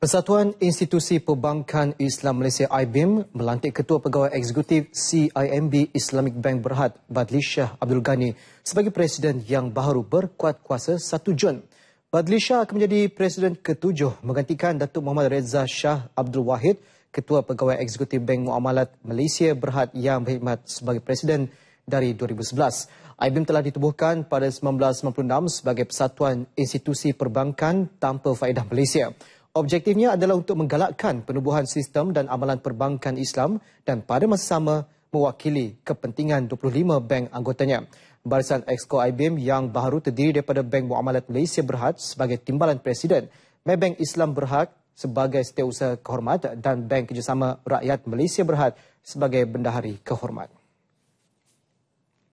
Persatuan Institusi Perbankan Islam Malaysia IBIM melantik Ketua Pegawai Eksekutif CIMB Islamic Bank Berhad Badli Shah Abdul Ghani sebagai Presiden yang baru berkuat kuasa 1 Jun. Badli Shah akan menjadi Presiden ketujuh menggantikan Datuk Muhammad Reza Shah Abdul Wahid Ketua Pegawai Eksekutif Bank Muamalat Malaysia Berhad yang berkhidmat sebagai Presiden dari 2011. IBIM telah ditubuhkan pada 1996 sebagai Persatuan Institusi Perbankan Tanpa Faedah Malaysia. Objektifnya adalah untuk menggalakkan penubuhan sistem dan amalan perbankan Islam dan pada masa sama mewakili kepentingan 25 bank anggotanya. Barisan Exco IBM yang baru terdiri daripada Bank Muamalat Malaysia Berhad sebagai timbalan presiden, Maybank Islam Berhad sebagai setiausaha kehormat dan Bank Kerjasama Rakyat Malaysia Berhad sebagai bendahari kehormat.